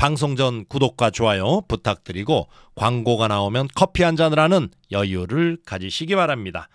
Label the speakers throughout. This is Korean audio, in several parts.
Speaker 1: 방송 전 구독과 좋아요 부탁드리고 광고가 나오면 커피 한 잔을 하는 여유를 가지시기 바랍니다.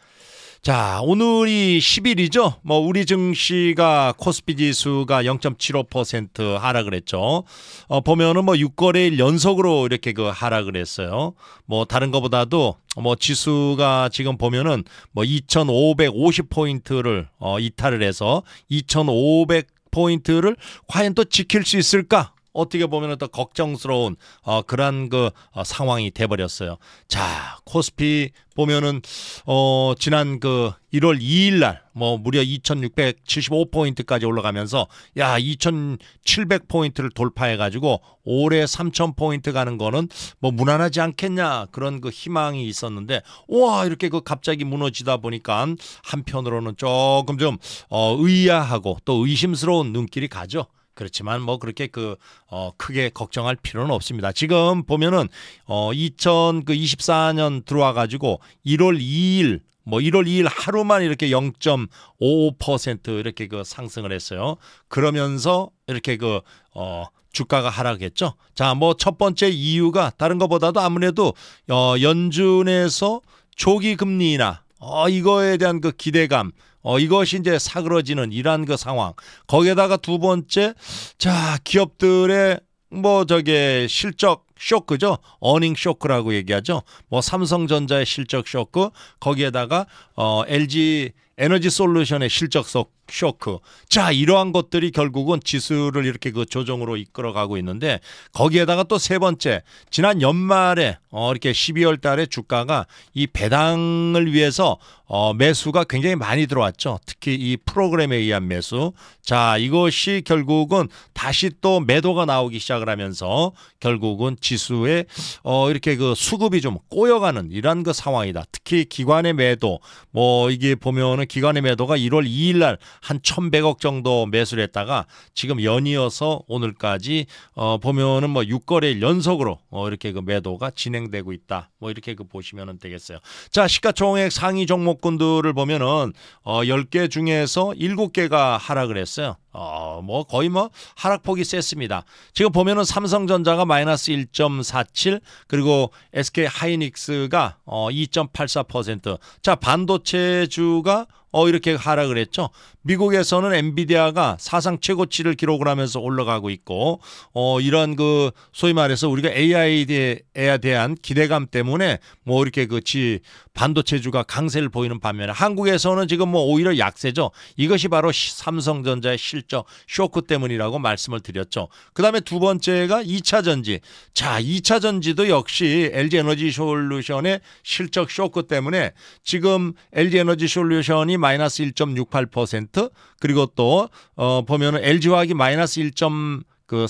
Speaker 1: 자, 오늘이 10일이죠. 뭐 우리 증시가 코스피 지수가 0.75% 하락을 했죠. 어 보면은 뭐 6거래일 연속으로 이렇게 그 하락을 했어요. 뭐 다른 것보다도뭐 지수가 지금 보면은 뭐 2,550 포인트를 어 이탈을 해서 2,500 포인트를 과연 또 지킬 수 있을까? 어떻게 보면 또 걱정스러운 어, 그런 그 어, 상황이 돼버렸어요. 자 코스피 보면은 어 지난 그 1월 2일 날 뭐 무려 2675포인트까지 올라가면서 야 2700포인트를 돌파해 가지고 올해 3000포인트 가는 거는 뭐 무난하지 않겠냐 그런 그 희망이 있었는데 와 이렇게 그 갑자기 무너지다 보니까 한편으로는 조금 좀 어 의아하고 또 의심스러운 눈길이 가죠. 그렇지만 뭐 그렇게 그 어, 크게 걱정할 필요는 없습니다. 지금 보면은 어, 2024년 그 들어와 가지고 1월 2일 뭐 1월 2일 하루만 이렇게 0.55% 이렇게 그 상승을 했어요. 그러면서 이렇게 그 어, 주가가 하락했죠. 자, 뭐 첫 번째 이유가 다른 것보다도 아무래도 어, 연준에서 조기 금리나 어, 이거에 대한 그 기대감 어, 이것이 이제 사그러지는 이러한 그 상황. 거기에다가 두 번째, 자, 기업들의 뭐 저게 실적 쇼크죠. 어닝 쇼크라고 얘기하죠. 뭐 삼성전자의 실적 쇼크, 거기에다가 어 LG 에너지 솔루션의 실적 쇼크. 자, 이러한 것들이 결국은 지수를 이렇게 그 조정으로 이끌어가고 있는데 거기에다가 또 세 번째 지난 연말에 어 이렇게 12월 달에 주가가 이 배당을 위해서 어 매수가 굉장히 많이 들어왔죠. 특히 이 프로그램에 의한 매수. 자, 이것이 결국은 다시 또 매도가 나오기 시작을 하면서 결국은 지수에 어 이렇게 그 수급이 좀 꼬여가는 이런 그 상황이다. 특히 기관의 매도 뭐 이게 보면은 기관의 매도가 1월 2일 날 한1 1 0 0억 정도 매수를 했다가 지금 연이어서 오늘까지 어 보면은 뭐 6거래일 연속으로 어 이렇게 그 매도가 진행되고 있다. 뭐 이렇게 그 보시면 되겠어요. 자, 시가총액 상위 종목군들을 보면은 어 10개 중에서 7개가 하락을 했어요. 어, 뭐 거의 뭐 하락폭이 셌습니다. 지금 보면은 삼성전자가 마이너스 1.47 그리고 SK 하이닉스가 어, 2.84%. 자, 반도체주가 어 이렇게 하락을 했죠. 미국에서는 엔비디아가 사상 최고치를 기록을 하면서 올라가고 있고 어 이런 그 소위 말해서 우리가 AI에 대한 기대감 때문에 뭐 이렇게 그지 반도체주가 강세를 보이는 반면에 한국에서는 지금 뭐 오히려 약세죠. 이것이 바로 삼성전자의 실 있죠. 쇼크 때문이라고 말씀을 드렸죠. 그 다음에 두 번째가 2차 전지. 자, 2차 전지도 역시 LG 에너지 솔루션의 실적 쇼크 때문에 지금 LG 에너지 솔루션이 마이너스 1.68% 그리고 또, 어, 보면은 LG화학이 마이너스 1.48, 그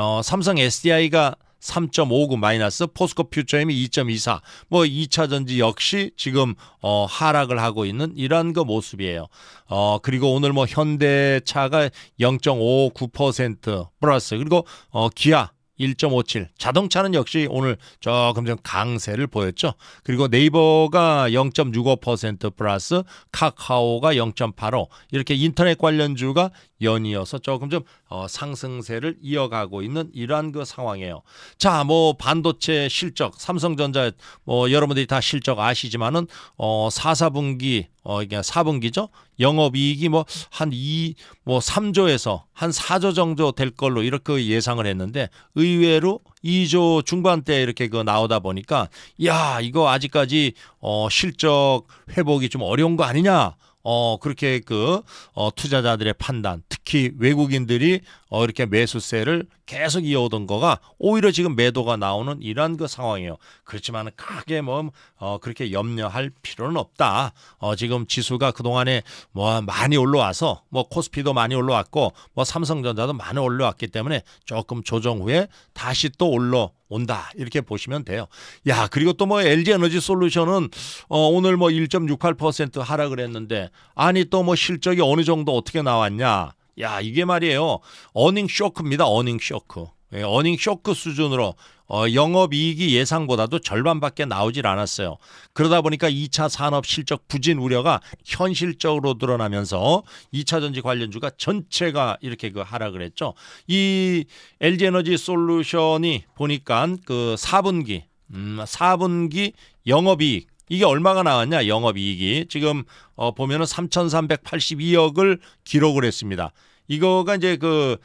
Speaker 1: 어, 삼성 SDI가 3.59 마이너스 포스코 퓨처엠이 2.24뭐 2차 전지 역시 지금 어 하락을 하고 있는 이런 그 모습이에요. 어 그리고 오늘 뭐 현대차가 0.59% 플러스 그리고 어 기아 1.57 자동차는 역시 오늘 조금 좀 강세를 보였죠. 그리고 네이버가 0.65% 플러스 카카오가 0.85 이렇게 인터넷 관련주가 연이어서 조금 좀 어, 상승세를 이어가고 있는 이러한 그 상황이에요. 자, 뭐 반도체 실적, 삼성전자 뭐 여러분들이 다 실적 아시지만은 어 4, 4분기 어 이게 4분기죠. 영업 이익이 뭐한 2, 뭐 3조에서 한 4조 뭐 정도 될 걸로 이렇게 그 예상을 했는데 의외로 2조 중반대 이렇게 그 나오다 보니까 야, 이거 아직까지 어 실적 회복이 좀 어려운 거 아니냐? 어 그렇게 그 어, 투자자들의 판단, 특히 외국인들이 어, 이렇게 매수세를 계속 이어오던 거가 오히려 지금 매도가 나오는 이런그 상황이에요. 그렇지만 크게 뭐 어, 그렇게 염려할 필요는 없다. 어, 지금 지수가 그 동안에 뭐 많이 올라와서 뭐 코스피도 많이 올라왔고 뭐 삼성전자도 많이 올라왔기 때문에 조금 조정 후에 다시 또 올라 온다 이렇게 보시면 돼요. 야 그리고 또 뭐 LG 에너지 솔루션은 어, 오늘 뭐 1.68% 하락을 했는데 아니 또 뭐 실적이 어느 정도 어떻게 나왔냐? 야 이게 말이에요. 어닝 쇼크입니다. 어닝 쇼크. 예, 어닝 쇼크 수준으로 어, 영업이익이 예상보다도 절반밖에 나오질 않았어요. 그러다 보니까 2차 산업 실적 부진 우려가 현실적으로 드러나면서 2차 전지 관련주가 전체가 이렇게 그 하락을 했죠. 이 LG 에너지 솔루션이 보니까 그 4분기 음, 4분기 영업이익 이게 얼마가 나왔냐 영업이익이 지금 어, 보면은 3,382억을 기록을 했습니다. 이거가 이제 그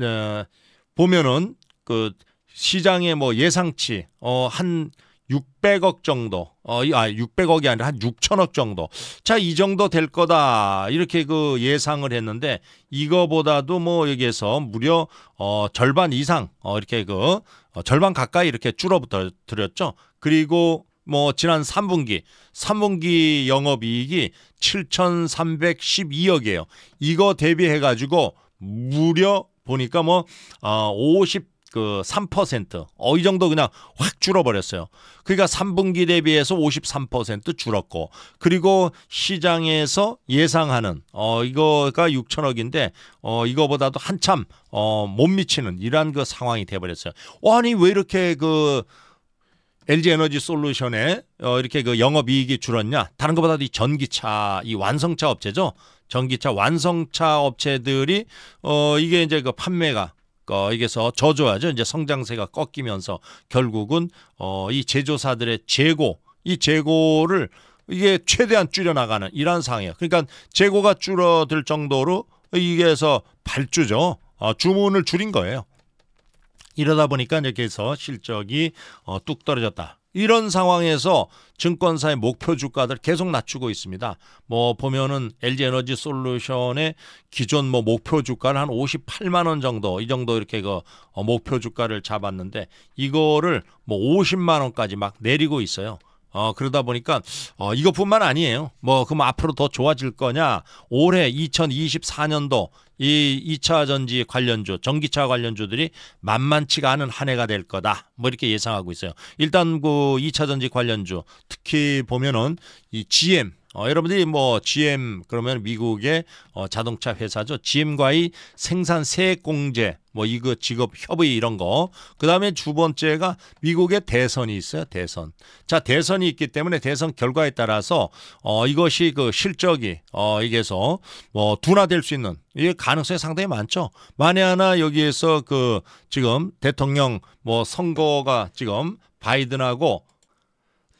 Speaker 1: 어, 보면은 그 시장의 뭐 예상치 어한 600억 정도, 어, 아, 600억이 아니라 한 6천억 정도. 자, 이 정도 될 거다. 이렇게 그 예상을 했는데, 이거보다도 뭐 여기에서 무려, 어, 절반 이상, 어, 이렇게 그, 어, 절반 가까이 이렇게 줄어붙어 드렸죠. 그리고 뭐 지난 3분기, 3분기 영업이익이 7,312억이에요. 이거 대비해가지고 무려 보니까 뭐, 어, 50그 3%. 어, 이 정도 그냥 확 줄어버렸어요. 그러니까 3분기 대비해서 53% 줄었고, 그리고 시장에서 예상하는, 어, 이거가 6천억인데, 어, 이거보다도 한참, 어, 못 미치는 이러한 그 상황이 돼버렸어요 어, 아니, 왜 이렇게 그, LG 에너지 솔루션에 어, 이렇게 그 영업 이익이 줄었냐? 다른 것보다도 이 전기차, 이 완성차 업체죠. 전기차 완성차 업체들이 어 이게 이제 그 판매가 거 여기서 저조하죠. 이제 성장세가 꺾이면서 결국은 어, 이 제조사들의 재고, 이 재고를 이게 최대한 줄여나가는 이러한 상황이에요. 그러니까 재고가 줄어들 정도로 이게서 발주죠. 어, 주문을 줄인 거예요. 이러다 보니까 이렇게 해서 실적이 어, 뚝 떨어졌다. 이런 상황에서 증권사의 목표 주가들 계속 낮추고 있습니다. 뭐 보면은 LG 에너지 솔루션의 기존 뭐 목표 주가를 한 58만 원 정도 이 정도 이렇게 그 어, 목표 주가를 잡았는데 이거를 뭐 50만 원까지 막 내리고 있어요. 어, 그러다 보니까 어, 이것뿐만 아니에요. 뭐 그럼 앞으로 더 좋아질 거냐? 올해 2024년도 이 2차 전지 관련주, 전기차 관련주들이 만만치가 않은 한 해가 될 거다. 뭐 이렇게 예상하고 있어요. 일단 그 2차 전지 관련주 특히 보면은 이 GM 어, 여러분들이 뭐 GM 그러면 미국의 어, 자동차 회사죠. GM과의 생산 세액 공제 뭐 이거 직업 협의 이런 거. 그다음에 두 번째가 미국의 대선이 있어요. 대선. 자, 대선이 있기 때문에 대선 결과에 따라서 어 이것이 그 실적이 어 이게서 뭐 둔화될 수 있는 이 가능성이 상당히 많죠. 만에 하나 여기에서 그 지금 대통령 뭐 선거가 지금 바이든하고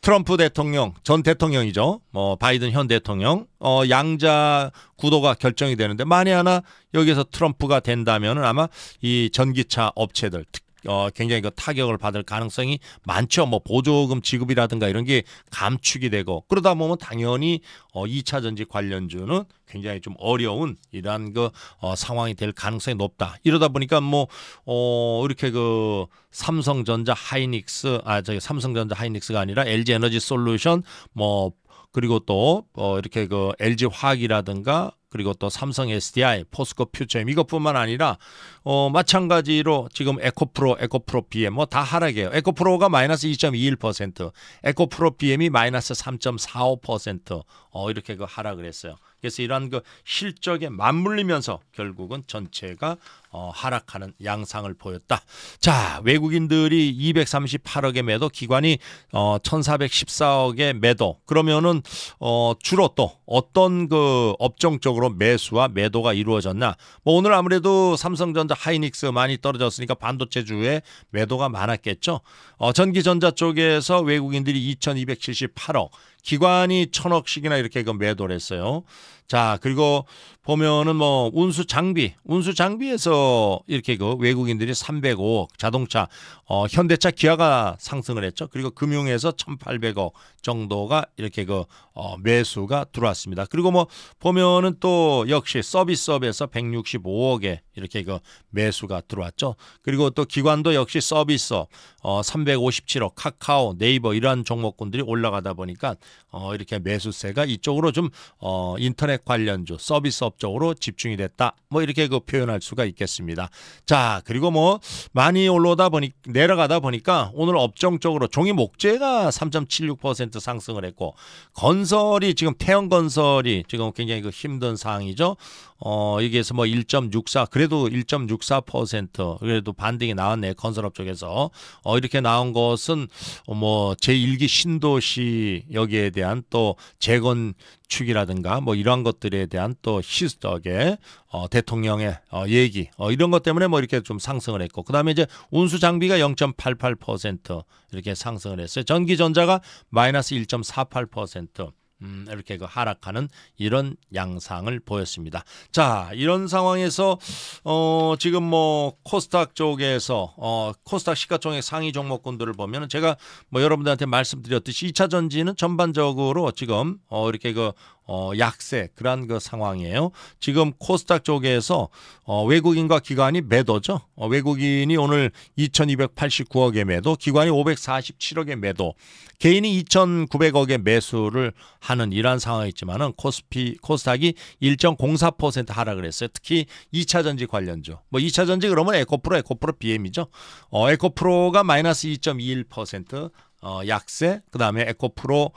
Speaker 1: 트럼프 대통령, 전 대통령이죠. 뭐 바이든 현 대통령, 어, 양자 구도가 결정이 되는데 만에 하나 여기서 트럼프가 된다면 은 아마 이 전기차 업체들, 특히 어, 굉장히 그 타격을 받을 가능성이 많죠. 뭐 보조금 지급이라든가 이런 게 감축이 되고 그러다 보면 당연히 어, 2차 전지 관련주는 굉장히 좀 어려운 이러한 그 어, 상황이 될 가능성이 높다. 이러다 보니까 뭐 어, 이렇게 그 삼성전자 하이닉스 아 저기 삼성전자 하이닉스가 아니라 LG 에너지 솔루션 뭐 그리고 또 어, 이렇게 그 LG 화학이라든가 그리고 또 삼성 SDI, 포스코 퓨처엠 이것뿐만 아니라 어 마찬가지로 지금 에코프로, 에코프로 BM 뭐다하락해요 에코프로가 마이너스 2.21%, 에코프로 BM이 마이너스 3.45%어 이렇게 그 하락을 했어요. 그래서 이러한 그 실적에 맞물리면서 결국은 전체가 어, 하락하는 양상을 보였다. 자, 외국인들이 2 3 8억에 매도, 기관이 어, 1 4 1 4억에 매도. 그러면은 어, 주로 또 어떤 그 업종 적으로 매수와 매도가 이루어졌나? 뭐 오늘 아무래도 삼성전자, 하이닉스 많이 떨어졌으니까 반도체 주에 매도가 많았겠죠. 어, 전기전자 쪽에서 외국인들이 2,278억, 기관이 1,000억씩이나 이렇게 그 매도를 했어요. 자, 그리고 보면은 뭐 운수 장비, 운수 장비에서 이렇게 그 외국인들이 300억 자동차, 어, 현대차 기아가 상승을 했죠. 그리고 금융에서 1800억 정도가 이렇게 그 어, 매수가 들어왔습니다. 그리고 뭐 보면은 또 역시 서비스업에서 165억에 이렇게 그 매수가 들어왔죠. 그리고 또 기관도 역시 서비스업 어, 357억 카카오 네이버 이러한 종목군들이 올라가다 보니까 어, 이렇게 매수세가 이쪽으로 좀 어, 인터넷 관련주 서비스업 쪽으로 집중이 됐다. 뭐 이렇게 그 표현할 수가 있겠습니다. 자 그리고 뭐 많이 올라오다 보니 내려가다 보니까 오늘 업종 쪽으로 종이 목재가 3.76% 상승을 했고 건 건설이 지금 태형 건설이 지금 굉장히 그 힘든 상황이죠. 어, 여기에서 뭐 1.64 그래도 1.64% 그래도 반등이 나왔네 건설업 쪽에서 어, 이렇게 나온 것은 뭐 제1기 신도시 여기에 대한 또 재건 축이라든가 뭐이런 것들에 대한 또 시스덕의 어, 대통령의 어, 얘기 어, 이런 것 때문에 뭐 이렇게 좀 상승을 했고 그 다음에 이제 운수 장비가 0.88% 이렇게 상승을 했어요. 전기전자가 마이너스 1.48% 음, 이렇게 그 하락하는 이런 양상을 보였습니다. 자, 이런 상황에서 어, 지금 뭐 코스닥 쪽에서 어, 코스닥 시가총액 상위 종목군들을 보면 제가 뭐 여러분들한테 말씀드렸듯이 2차 전지는 전반적으로 지금 어, 이렇게 그 어, 약세 그러한 그 상황이에요. 지금 코스닥 쪽에서 어, 외국인과 기관이 매도죠. 어, 외국인이 오늘 2,289억의 매도, 기관이 547억의 매도, 개인이 2,900억의 매수를 하는 이러한 상황이지만은 코스피 코스닥이 1.04% 하락을 했어요. 특히 2차전지 관련주. 뭐 2차전지 그러면 에코프로 에코프로 BM이죠. 어, 에코프로가 마이너스 2.21% 어, 약세, 그 다음에 에코프로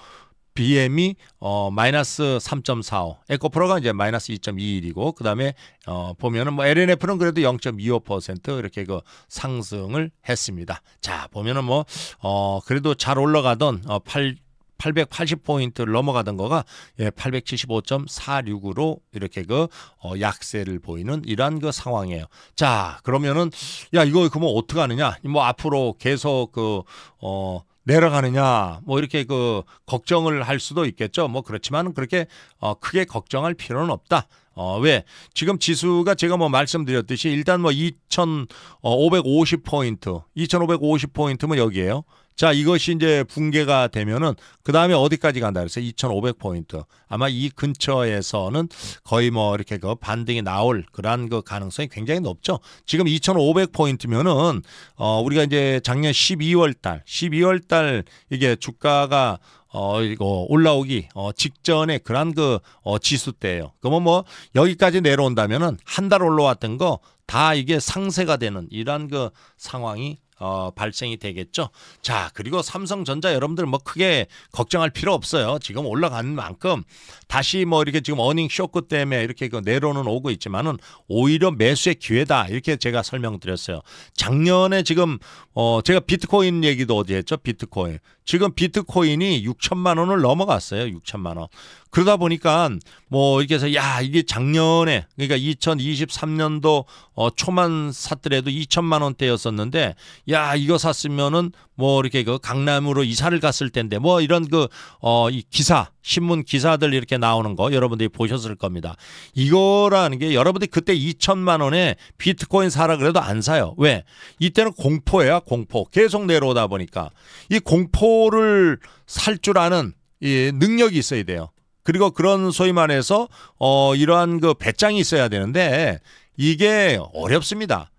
Speaker 1: BM이 어 마이너스 3.45, 에코프로가 이제 마이너스 2.21이고 그다음에 어 보면은 뭐 LNF는 그래도 0.25% 이렇게 그 상승을 했습니다. 자, 보면은 뭐 어 그래도 잘 올라가던 어 8, 880포인트를 넘어가던 거가 예, 875.46으로 이렇게 그 어, 약세를 보이는 이러한 그 상황이에요. 자, 그러면은 야, 이거 그러면 어떻게 하느냐? 뭐 앞으로 계속 그 어, 내려가느냐 뭐 이렇게 그 걱정을 할 수도 있겠죠. 뭐 그렇지만 그렇게 어 크게 걱정할 필요는 없다. 어, 왜? 지금 지수가 제가 뭐 말씀드렸듯이 일단 뭐 2,550포인트, 2,550포인트면 여기에요. 자, 이것이 이제 붕괴가 되면은 그 다음에 어디까지 간다 그래서 2,500포인트. 아마 이 근처에서는 거의 뭐 이렇게 그 반등이 나올 그러한 그 가능성이 굉장히 높죠. 지금 2,500포인트면은 어, 우리가 이제 작년 12월 달, 12월 달 이게 주가가 어, 이거 올라오기 어, 직전에 그런 그 어, 지수 때예요. 그러면 뭐 여기까지 내려온다면은 한 달 올라왔던 거 다 이게 상세가 되는 이런그 상황이 어, 발생이 되겠죠. 자, 그리고 삼성전자 여러분들 뭐 크게 걱정할 필요 없어요. 지금 올라간 만큼 다시 뭐 이렇게 지금 어닝 쇼크 때문에 이렇게 그 내로는 오고 있지만은 오히려 매수의 기회다. 이렇게 제가 설명드렸어요. 작년에 지금 어, 제가 비트코인 얘기도 어디 했죠? 비트코인. 지금 비트코인이 6천만 원을 넘어갔어요. 6천만 원. 그러다 보니까 뭐 이렇게 해서 야 이게 작년에 그러니까 2023년도 어 초만 샀더라도 2천만 원대였었는데 야 이거 샀으면은 뭐 이렇게 그 강남으로 이사를 갔을 텐데 뭐 이런 그 어 이 기사 신문 기사들 이렇게 나오는 거 여러분들이 보셨을 겁니다. 이거라는 게 여러분들이 그때 2천만 원에 비트코인 사라 그래도 안 사요. 왜? 이때는 공포예요. 공포. 계속 내려오다 보니까 이 공포를 살 줄 아는 이 능력이 있어야 돼요. 그리고 그런 소위 말해서 어 이러한 그 배짱이 있어야 되는데 이게 어렵습니다.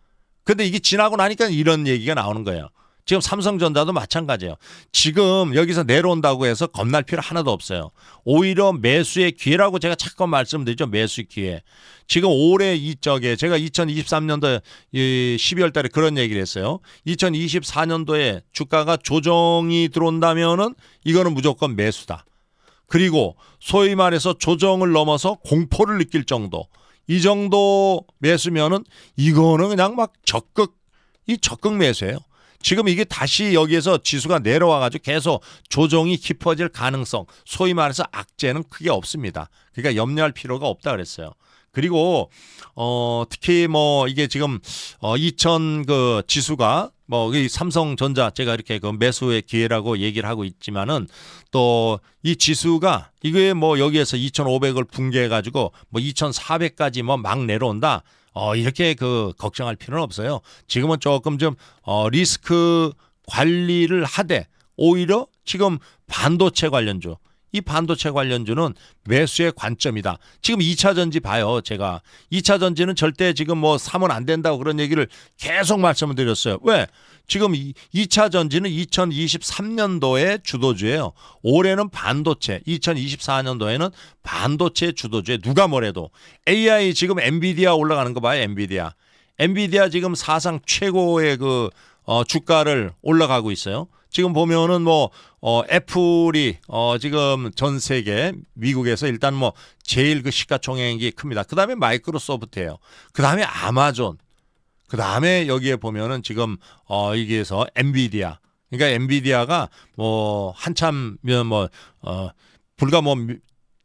Speaker 1: 근데 이게 지나고 나니까 이런 얘기가 나오는 거예요. 지금 삼성전자도 마찬가지예요. 지금 여기서 내려온다고 해서 겁날 필요 하나도 없어요. 오히려 매수의 기회라고 제가 자꾸 말씀드리죠. 매수 의 기회. 지금 올해 이쪽에 제가 2023년도 12월 달에 그런 얘기를 했어요. 2024년도에 주가가 조정이 들어온다면은 이거는 무조건 매수다. 그리고 소위 말해서 조정을 넘어서 공포를 느낄 정도. 이 정도 매수면은 이거는 그냥 막 적극 이 적극 매수예요. 지금 이게 다시 여기에서 지수가 내려와가지고 계속 조정이 깊어질 가능성, 소위 말해서 악재는 크게 없습니다. 그러니까 염려할 필요가 없다 그랬어요. 그리고 어 특히 뭐 이게 지금 어2000 그 지수가 뭐이 삼성전자 제가 이렇게 그 매수의 기회라고 얘기를 하고 있지만은 또 이 지수가 이게 뭐 여기에서 2,500을 붕괴해 가지고 뭐 2,400까지 뭐 막 내려온다. 어, 이렇게 그 걱정할 필요는 없어요. 지금은 조금 좀 어, 리스크 관리를 하되 오히려 지금 반도체 관련주 이 반도체 관련주는 매수의 관점이다. 지금 2차 전지 봐요. 제가 2차 전지는 절대 지금 뭐 사면 안 된다고 그런 얘기를 계속 말씀을 드렸어요. 왜? 지금 2차 전지는 2023년도에 주도주예요. 올해는 반도체, 2024년도에는 반도체 주도주에 누가 뭐래도 AI 지금 엔비디아 올라가는 거 봐요. 엔비디아. 엔비디아 지금 사상 최고의 그 어, 주가를 올라가고 있어요. 지금 보면은 뭐 어, 애플이 어, 지금 전 세계 미국에서 일단 뭐 제일 그 시가총액이 큽니다. 그 다음에 마이크로소프트예요. 그 다음에 아마존. 그 다음에 여기에 보면은 지금 어, 여기에서 엔비디아. 그러니까 엔비디아가 뭐 한참 면뭐 어, 불과 뭐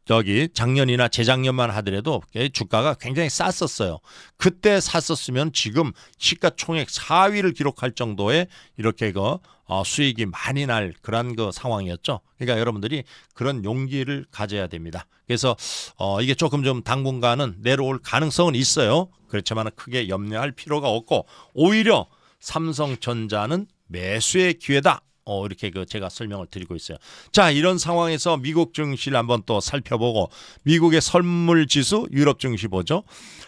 Speaker 1: 저기 작년이나 재작년만 하더라도 주가가 굉장히 쌌었어요. 그때 샀었으면 지금 시가총액 4위를 기록할 정도의 이렇게 그 어, 수익이 많이 날 그런 그 상황이었죠. 그러니까 여러분들이 그런 용기를 가져야 됩니다. 그래서 어 이게 조금 좀 당분간은 내려올 가능성은 있어요. 그렇지만 크게 염려할 필요가 없고 오히려 삼성전자는 매수의 기회다 어, 이렇게 그 제가 설명을 드리고 있어요. 자, 이런 상황에서 미국 증시를 한번 또 살펴보고 미국의 선물 지수, 유럽 증시 보죠.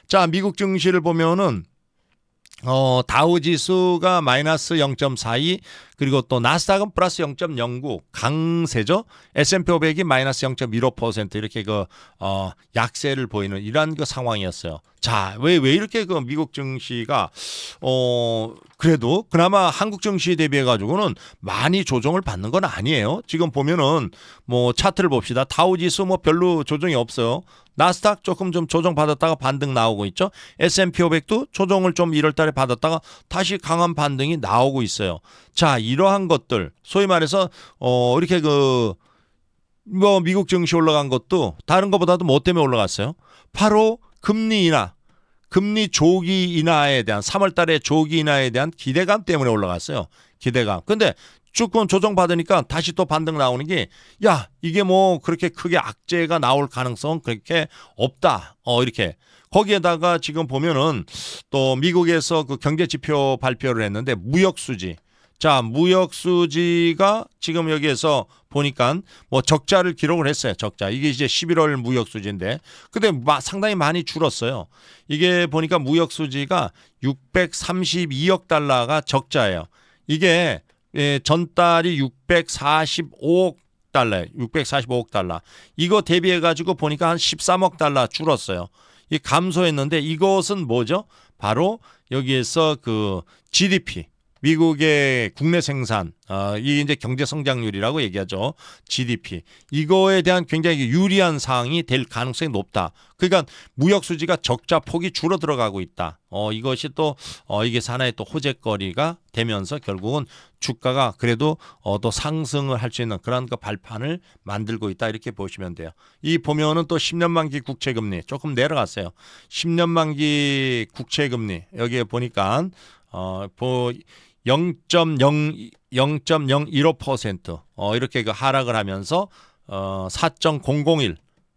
Speaker 1: 자, 미국 증시를 보면은 어, 다우 지수가 마이너스 0.42 그리고 또 나스닥은 플러스 0.09 강세죠. S&P 500이 마이너스 0.15% 이렇게 그 어, 약세를 보이는 이러한 그 상황이었어요. 자, 왜 왜 이렇게 그 미국 증시가 어 그래도 그나마 한국 증시 대비해 가지고는 많이 조정을 받는 건 아니에요. 지금 보면은 뭐 차트를 봅시다. 다우 지수 뭐 별로 조정이 없어요. 나스닥 조금 좀 조정받았다가 반등 나오고 있죠. S&P 500도 조정을 좀 1월 달에 받았다가 다시 강한 반등이 나오고 있어요. 자, 이러한 것들 소위 말해서 어 이렇게 그 뭐 미국 증시 올라간 것도 다른 것보다도 뭐 때문에 올라갔어요? 바로 금리 인하 금리 조기 인하에 대한 3월 달에 조기 인하에 대한 기대감 때문에 올라갔어요. 기대감. 근데 주권 조정 받으니까 다시 또 반등 나오는 게야 이게 뭐 그렇게 크게 악재가 나올 가능성 그렇게 없다 어 이렇게 거기에다가 지금 보면은 또 미국에서 그 경제 지표 발표를 했는데 무역 수지 자, 무역 수지가 지금 여기에서 보니까 뭐 적자를 기록을 했어요. 적자. 이게 이제 11월 무역 수지인데. 근데 마, 상당히 많이 줄었어요. 이게 보니까 무역 수지가 632억 달러가 적자예요. 이게 예, 전달이 645억 달러, 645억 달러. 이거 대비해 가지고 보니까 한 13억 달러 줄었어요. 이 감소했는데 이것은 뭐죠? 바로 여기에서 그 GDP 미국의 국내 생산 어, 이 이제 경제 성장률이라고 얘기하죠. GDP 이거에 대한 굉장히 유리한 사항이 될 가능성이 높다. 그러니까 무역 수지가 적자 폭이 줄어 들어가고 있다. 어, 이것이 또 어, 이게 하나의 또 호재거리가 되면서 결국은 주가가 그래도 어, 또 상승을 할 수 있는 그런 그 발판을 만들고 있다 이렇게 보시면 돼요. 이 보면은 또 10년 만기 국채 금리 조금 내려갔어요. 10년 만기 국채 금리 여기에 보니까 어, 보0.0 0.015% 어, 이렇게 그 하락을 하면서 어, 4.001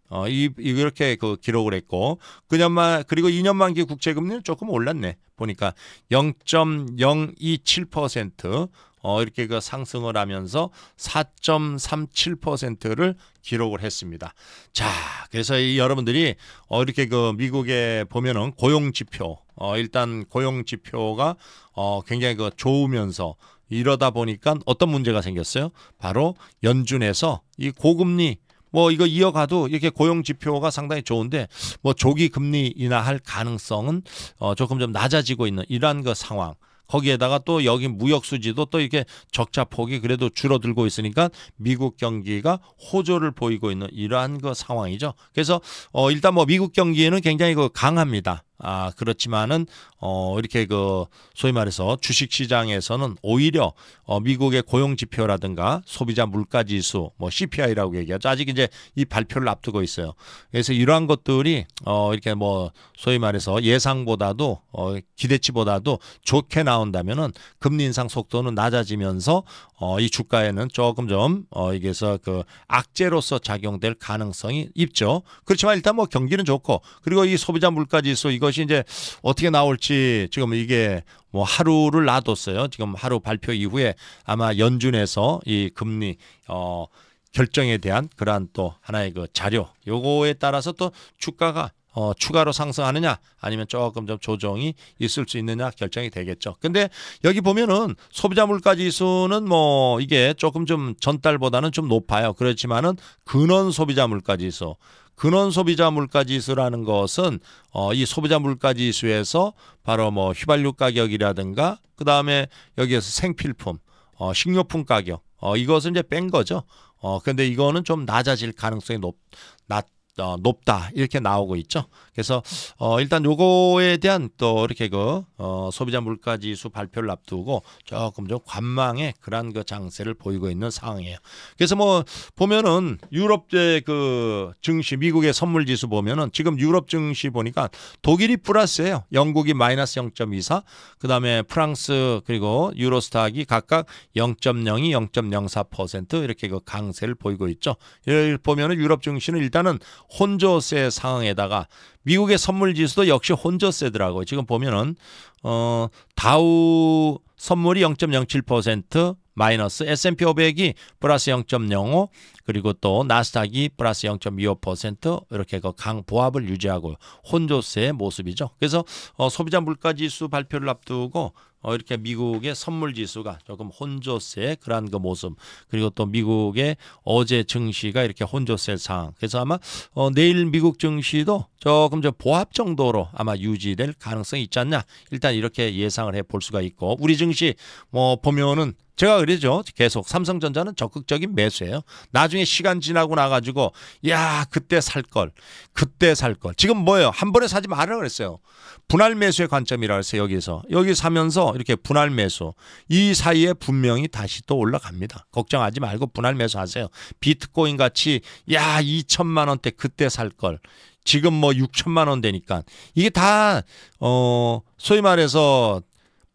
Speaker 1: 어, 이, 이렇게 그 기록을 했고, 그년만, 그리고 2년 만기 국채금리는 조금 올랐네. 보니까 0.027%, 어, 이렇게 그 상승을 하면서 4.37%를 기록을 했습니다. 자, 그래서 이 여러분들이 어, 이렇게 그 미국에 보면은 고용 지표, 어, 일단 고용 지표가 어, 굉장히 그 좋으면서 이러다 보니까 어떤 문제가 생겼어요? 바로 연준에서 이 고금리 뭐 이거 이어가도 이렇게 고용 지표가 상당히 좋은데 뭐 조기 금리 인하할 가능성은 어 조금 좀 낮아지고 있는 이러한 그 상황 거기에다가 또 여기 무역 수지도 또 이렇게 적자 폭이 그래도 줄어들고 있으니까 미국 경기가 호조를 보이고 있는 이러한 그 상황이죠. 그래서 어 일단 뭐 미국 경기는 에 굉장히 그 강합니다. 아, 그렇지만은 어 이렇게 그 소위 말해서 주식 시장에서는 오히려 어 미국의 고용 지표라든가 소비자 물가 지수 뭐 CPI라고 얘기하죠. 아직 이제 이 발표를 앞두고 있어요. 그래서 이러한 것들이 어 이렇게 뭐 소위 말해서 예상보다도 어 기대치보다도 좋게 나온다면은 금리 인상 속도는 낮아지면서 어이 주가에는 조금 좀 어 이게서 그 악재로서 작용될 가능성이 있죠. 그렇지만 일단 뭐 경기는 좋고 그리고 이 소비자 물가 지수 이거 것이 이제 어떻게 나올지 지금 이게 뭐 하루를 놔뒀어요. 지금 하루 발표 이후에 아마 연준에서 이 금리 어 결정에 대한 그러한 또 하나의 그 자료 요거에 따라서 또 주가가 어, 추가로 상승하느냐 아니면 조금 좀 조정이 있을 수 있느냐 결정이 되겠죠. 근데 여기 보면은 소비자 물가 지수는 뭐 이게 조금 좀 전달보다는 좀 높아요. 그렇지만은 근원 소비자 물가 지수 근원 소비자 물가 지수라는 것은 어, 이 소비자 물가 지수에서 바로 뭐 휘발유 가격이라든가 그 다음에 여기에서 생필품, 어, 식료품 가격 어, 이것을 이제 뺀 거죠. 어, 근데 이거는 좀 낮아질 가능성이 높, 낮, 어, 높다 이렇게 나오고 있죠. 그래서 어, 일단 요거에 대한 또 이렇게 그 어, 소비자 물가지수 발표를 앞두고 조금 좀 관망의 그런 그 장세를 보이고 있는 상황이에요. 그래서 뭐 보면은 유럽의 그 증시 미국의 선물지수 보면은 지금 유럽 증시 보니까 독일이 플러스예요. 영국이 마이너스 0.24, 그다음에 프랑스 그리고 유로스탁이 각각 0.02, 0.04% 이렇게 그 강세를 보이고 있죠. 예, 보면은 유럽 증시는 일단은 혼조세 상황에다가 미국의 선물 지수도 역시 혼조세더라고요. 지금 보면은 어 다우 선물이 0.07% 마이너스 S&P 500이 플러스 0.05 그리고 또 나스닥이 플러스 0.25% 이렇게 그 강보합을 유지하고 혼조세의 모습이죠. 그래서 어, 소비자 물가지수 발표를 앞두고 어, 이렇게 미국의 선물 지수가 조금 혼조세 그런그 모습 그리고 또 미국의 어제 증시가 이렇게 혼조세 상황 그래서 아마 어, 내일 미국 증시도 조금 저 보합 정도로 아마 유지될 가능성이 있지 않냐 일단 이렇게 예상을 해 볼 수가 있고 우리 증시 뭐 보면은 제가 그러죠. 계속 삼성전자는 적극적인 매수예요. 나중에 시간 지나고 나가지고 야 그때 살 걸, 그때 살 걸. 지금 뭐예요? 한 번에 사지 말라 그랬어요. 분할 매수의 관점이라 그랬어요. 여기서 여기 사면서 이렇게 분할 매수 이 사이에 분명히 다시 또 올라갑니다. 걱정하지 말고 분할 매수하세요. 비트코인 같이 야 2천만 원대 그때 살 걸. 지금 뭐 6천만 원 되니까 이게 다어 소위 말해서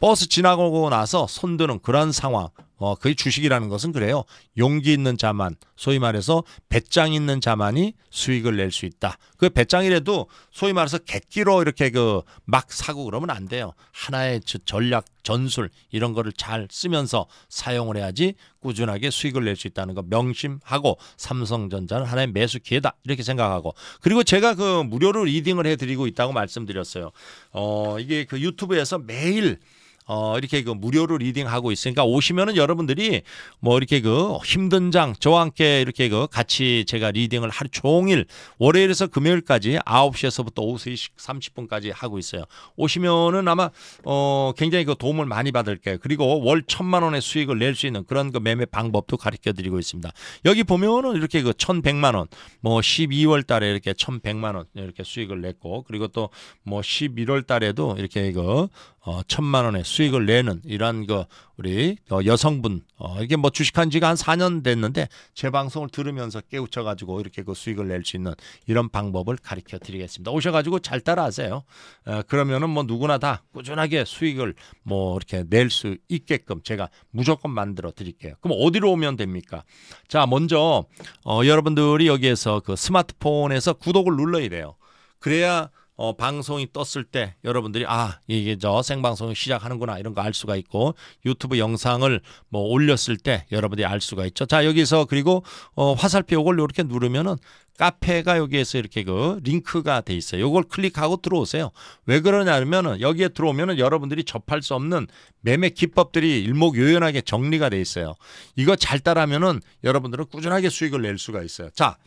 Speaker 1: 버스 지나고 가 나서 손드는 그런 상황. 어, 그의 주식이라는 것은 그래요. 용기 있는 자만, 소위 말해서 배짱 있는 자만이 수익을 낼 수 있다. 그 배짱이라도 소위 말해서 객기로 이렇게 그 막 사고 그러면 안 돼요. 하나의 전략, 전술 이런 거를 잘 쓰면서 사용을 해야지 꾸준하게 수익을 낼 수 있다는 거 명심하고 삼성전자는 하나의 매수 기회다 이렇게 생각하고 그리고 제가 그 무료로 리딩을 해드리고 있다고 말씀드렸어요. 어, 이게 그 유튜브에서 매일 어, 이렇게 그 무료로 리딩하고 있으니까 오시면은 여러분들이 뭐 이렇게 그 힘든 장 저와 함께 이렇게 그 같이 제가 리딩을 하루 종일 월요일에서 금요일까지 9시에서부터 오후 3시 30분까지 하고 있어요. 오시면은 아마 어, 굉장히 그 도움을 많이 받을 거예요. 그리고 월 천만 원의 수익을 낼 수 있는 그런 그 매매 방법도 가르쳐 드리고 있습니다. 여기 보면은 이렇게 그 1100만 원, 뭐 12월 달에 이렇게 1100만 원 이렇게 수익을 냈고 그리고 또 뭐 11월 달에도 이렇게 그 어, 천만 원의 수익을 내는 이런한그 우리 어, 여성분 어, 이게 뭐 주식한 지가 한 4년 됐는데 제 방송을 들으면서 깨우쳐 가지고 이렇게 그 수익을 낼 수 있는 이런 방법을 가르쳐 드리겠습니다. 오셔 가지고 잘 따라하세요. 어, 그러면은 뭐 누구나 다 꾸준하게 수익을 뭐 이렇게 낼 수 있게끔 제가 무조건 만들어 드릴게요. 그럼 어디로 오면 됩니까? 자, 먼저 어, 여러분들이 여기에서 그 스마트폰에서 구독을 눌러야 돼요. 그래야 어, 방송이 떴을 때 여러분들이 아 이게 저 생방송이 시작하는구나 이런 거 알 수가 있고 유튜브 영상을 뭐 올렸을 때 여러분들이 알 수가 있죠. 자 여기서 그리고 어, 화살표 이걸 이렇게 누르면은 카페가 여기에서 이렇게 그 링크가 돼 있어요. 이걸 클릭하고 들어오세요. 왜 그러냐면은 여기에 들어오면은 여러분들이 접할 수 없는 매매 기법들이 일목요연하게 정리가 돼 있어요. 이거 잘 따라하면은 여러분들은 꾸준하게 수익을 낼 수가 있어요. 자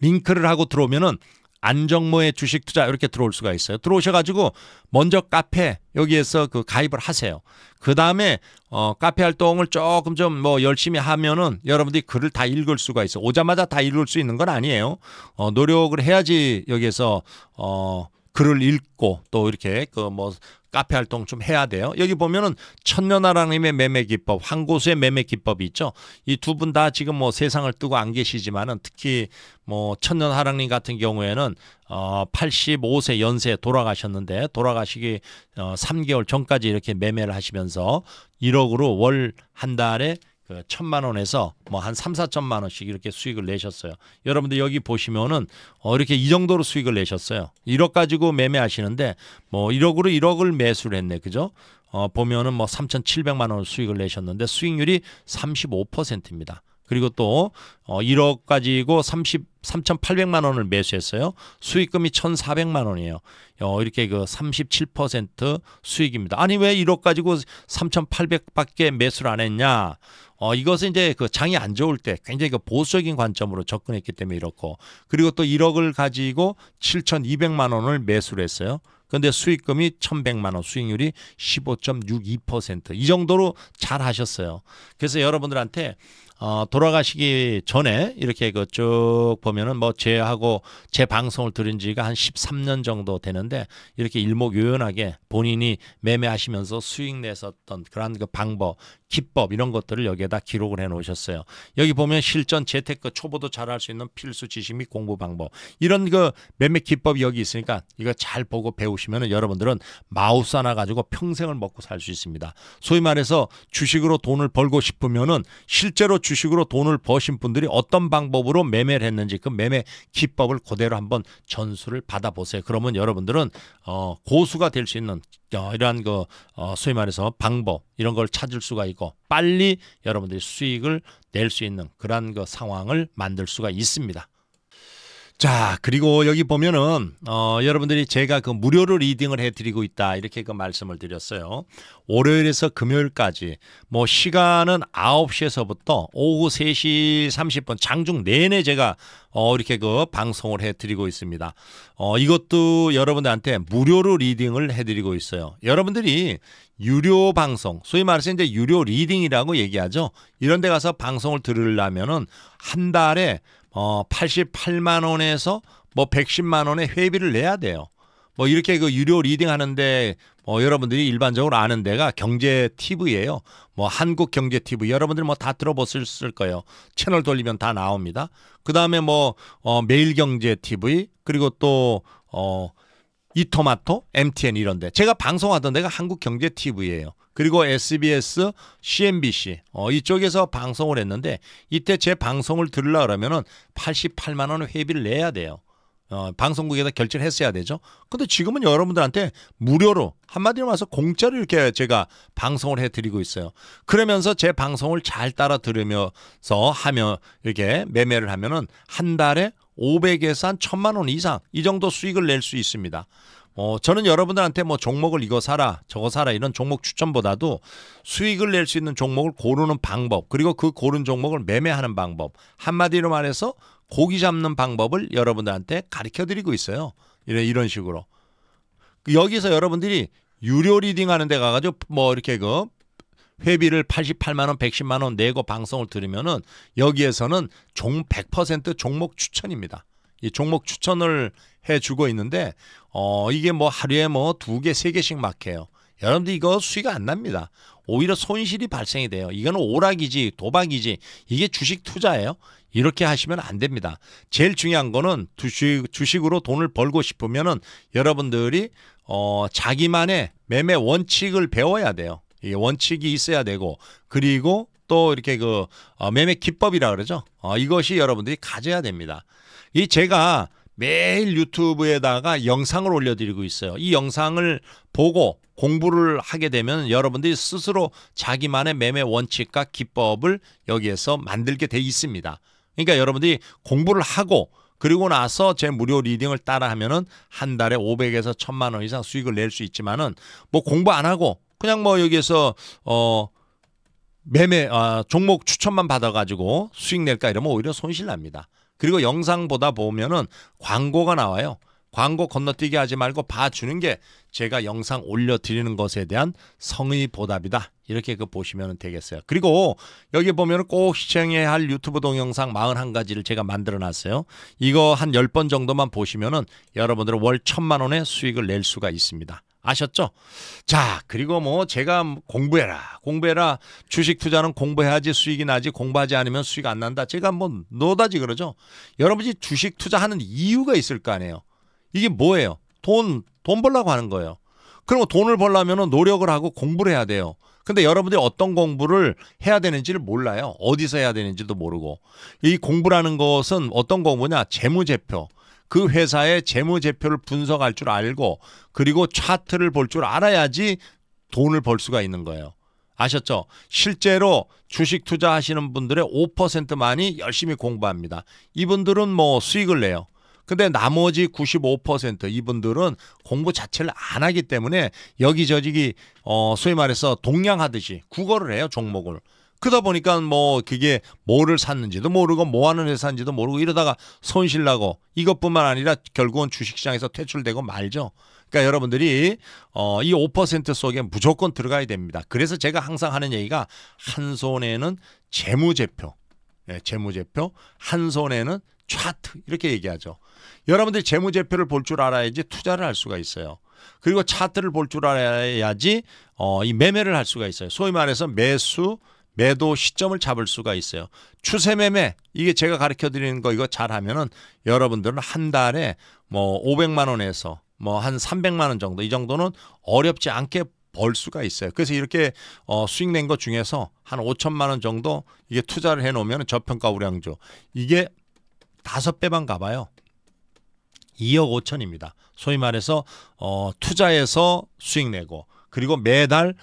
Speaker 1: 링크를 하고 들어오면은 안정모의 주식 투자 이렇게 들어올 수가 있어요. 들어오셔가지고 먼저 카페 여기에서 그 가입을 하세요. 그 다음에 어 카페 활동을 조금 좀 뭐 열심히 하면은 여러분들이 글을 다 읽을 수가 있어. 오자마자 다 읽을 수 있는 건 아니에요. 어 노력을 해야지 여기에서 어 글을 읽고 또 이렇게 그 뭐 카페 활동 좀 해야 돼요. 여기 보면은 천년아랑님의 매매 기법, 황고수의 매매 기법이 있죠. 이 두 분 다 지금 뭐 세상을 뜨고 안 계시지만은 특히 뭐 천년아랑님 같은 경우에는 어 85세 연세 돌아가셨는데 돌아가시기 어 3개월 전까지 이렇게 매매를 하시면서 1억으로 월 한 달에 그 천만 원에서 뭐한 삼사천만 원씩 이렇게 수익을 내셨어요. 여러분들 여기 보시면은 어 이렇게 이 정도로 수익을 내셨어요. 1억 가지고 매매하시는데 뭐일억으로일억을 매수를 했네. 그죠? 어 보면은 뭐삼천0백만원 수익을 내셨는데 수익률이 3 5입니다 그리고 또 1억 어, 가지고 30 3,800만 원을 매수했어요. 수익금이 1,400만 원이에요. 어, 이렇게 그37% 수익입니다. 아니 왜 1억 가지고 3,800밖에 매수를 안 했냐? 어, 이것은 이제 그 장이 안 좋을 때 굉장히 그 보수적인 관점으로 접근했기 때문에 이렇고 그리고 또 1억을 가지고 7,200만 원을 매수를 했어요. 근데 수익금이 1,100만 원, 수익률이 15.62%. 이 정도로 잘 하셨어요. 그래서 여러분들한테 어, 돌아가시기 전에 이렇게 그쭉 보면은 뭐 제하고 제 방송을 들은 지가 한 13년 정도 되는데 이렇게 일목요연하게 본인이 매매하시면서 수익 내었던 그러한 그 방법 기법 이런 것들을 여기에다 기록을 해 놓으셨어요. 여기 보면 실전 재테크 초보도 잘 할 수 있는 필수 지식 및 공부 방법 이런 그매몇 기법이 여기 있으니까 이거 잘 보고 배우시면 여러분들은 마우스 하나 가지고 평생을 먹고 살 수 있습니다. 소위 말해서 주식으로 돈을 벌고 싶으면은 실제로 주식으로 돈을 버신 분들이 어떤 방법으로 매매를 했는지 그 매매 기법을 그대로 한번 전수를 받아보세요. 그러면 여러분들은 어, 고수가 될 수 있는 어, 이러한 그 어, 소위 말해서 방법 이런 걸 찾을 수가 있고 빨리 여러분들이 수익을 낼 수 있는 그러한 그 상황을 만들 수가 있습니다. 자, 그리고 여기 보면은 어, 여러분들이 제가 그 무료로 리딩을 해 드리고 있다. 이렇게 그 말씀을 드렸어요. 월요일에서 금요일까지 뭐 시간은 9시에서부터 오후 3시 30분 장중 내내 제가 어, 이렇게 그 방송을 해 드리고 있습니다. 어, 이것도 여러분들한테 무료로 리딩을 해 드리고 있어요. 여러분들이 유료 방송, 소위 말해서 이제 유료 리딩이라고 얘기하죠. 이런 데 가서 방송을 들으려면은 한 달에 어 88만 원에서 뭐 110만 원의 회비를 내야 돼요. 뭐 이렇게 그 유료 리딩 하는데 뭐 여러분들이 일반적으로 아는 데가 경제 TV예요. 뭐 한국 경제 TV 여러분들 뭐 다 들어보셨을 거예요. 채널 돌리면 다 나옵니다. 그다음에 뭐 어, 매일 경제 TV 그리고 또 어 이토마토, MTN 이런데 제가 방송하던 데가 한국 경제 TV예요. 그리고 SBS, CNBC 어, 이쪽에서 방송을 했는데 이때 제 방송을 들으려 그러면은 88만 원 회비를 내야 돼요. 어, 방송국에다 결제를 했어야 되죠. 근데 지금은 여러분들한테 무료로 한마디로 말서 공짜로 이렇게 제가 방송을 해드리고 있어요. 그러면서 제 방송을 잘 따라 들으면서 하며 이렇게 매매를 하면은 한 달에 500에서 한 1000만 원 이상 이 정도 수익을 낼 수 있습니다. 어, 저는 여러분들한테 뭐 종목을 이거 사라, 저거 사라 이런 종목 추천보다도 수익을 낼 수 있는 종목을 고르는 방법, 그리고 그 고른 종목을 매매하는 방법, 한마디로 말해서 고기 잡는 방법을 여러분들한테 가르쳐 드리고 있어요. 이런, 이런 식으로. 여기서 여러분들이 유료 리딩 하는 데 가가지고 뭐 이렇게 그 회비를 88만원, 110만원 내고 방송을 들으면은 여기에서는 종 100% 종목 추천입니다. 이 종목 추천을 해 주고 있는데 어 이게 뭐 하루에 뭐 두개세 개씩 막 해요. 여러분들 이거 수익 안 납니다. 오히려 손실이 발생이 돼요. 이거는 오락이지 도박이지 이게 주식 투자예요. 이렇게 하시면 안 됩니다. 제일 중요한 거는 주식, 주식으로 돈을 벌고 싶으면은 여러분들이 어 자기만의 매매 원칙을 배워야 돼요. 이게 원칙이 있어야 되고 그리고 또 이렇게 그 어, 매매 기법이라 그러죠. 어, 이것이 여러분들이 가져야 됩니다. 이 제가 매일 유튜브에다가 영상을 올려드리고 있어요. 이 영상을 보고 공부를 하게 되면 여러분들이 스스로 자기만의 매매 원칙과 기법을 여기에서 만들게 돼 있습니다. 그러니까 여러분들이 공부를 하고 그리고 나서 제 무료 리딩을 따라 하면은 한 달에 500에서 1000만 원 이상 수익을 낼 수 있지만은 뭐 공부 안 하고 그냥 뭐 여기에서 어 매매 아 종목 추천만 받아 가지고 수익 낼까 이러면 오히려 손실 납니다. 그리고 영상 보다 보면은 광고가 나와요. 광고 건너뛰기 하지 말고 봐주는 게 제가 영상 올려드리는 것에 대한 성의 보답이다. 이렇게 그 보시면 되겠어요. 그리고 여기 보면 꼭 시청해야 할 유튜브 동영상 41가지를 제가 만들어 놨어요. 이거 한 10번 정도만 보시면은 여러분들은 월1 천만 원의 수익을 낼 수가 있습니다. 아셨죠? 자, 그리고 뭐 제가 공부해라. 공부해라. 주식 투자는 공부해야지 수익이 나지 공부하지 않으면 수익 안 난다. 제가 뭐번 노다지 그러죠. 여러분이 주식 투자하는 이유가 있을 거 아니에요. 이게 뭐예요? 돈, 돈 벌라고 하는 거예요. 그리고 돈을 벌려면 노력을 하고 공부를 해야 돼요. 근데 여러분들이 어떤 공부를 해야 되는지를 몰라요. 어디서 해야 되는지도 모르고. 이 공부라는 것은 어떤 공부냐? 재무제표. 그 회사의 재무제표를 분석할 줄 알고 그리고 차트를 볼 줄 알아야지 돈을 벌 수가 있는 거예요. 아셨죠? 실제로 주식 투자하시는 분들의 5%만이 열심히 공부합니다. 이분들은 뭐 수익을 내요. 근데 나머지 95% 이분들은 공부 자체를 안 하기 때문에 여기저기 어 소위 말해서 동양하듯이 국어를 해요 종목을. 그러다 보니까 뭐 그게 뭐를 샀는지도 모르고 뭐 하는 회사인지도 모르고 이러다가 손실 나고 이것뿐만 아니라 결국은 주식시장에서 퇴출되고 말죠. 그러니까 여러분들이 어, 이 5% 속에 무조건 들어가야 됩니다. 그래서 제가 항상 하는 얘기가 한 손에는 재무제표, 예, 재무제표, 한 손에는 차트 이렇게 얘기하죠. 여러분들이 재무제표를 볼 줄 알아야지 투자를 할 수가 있어요. 그리고 차트를 볼 줄 알아야지 어, 이 매매를 할 수가 있어요. 소위 말해서 매수 매도 시점을 잡을 수가 있어요. 추세 매매 이게 제가 가르쳐 드리는 거 이거 잘하면은 여러분들은 한 달에 뭐 500만 원에서 뭐 한 300만 원 정도 이 정도는 어렵지 않게 벌 수가 있어요. 그래서 이렇게 어, 수익 낸 것 중에서 한 5천만 원 정도 이게 투자를 해 놓으면 저평가 우량주 이게 다섯 배만 가봐요. 2억 5천입니다. 소위 말해서 어, 투자해서 수익 내고 그리고 매달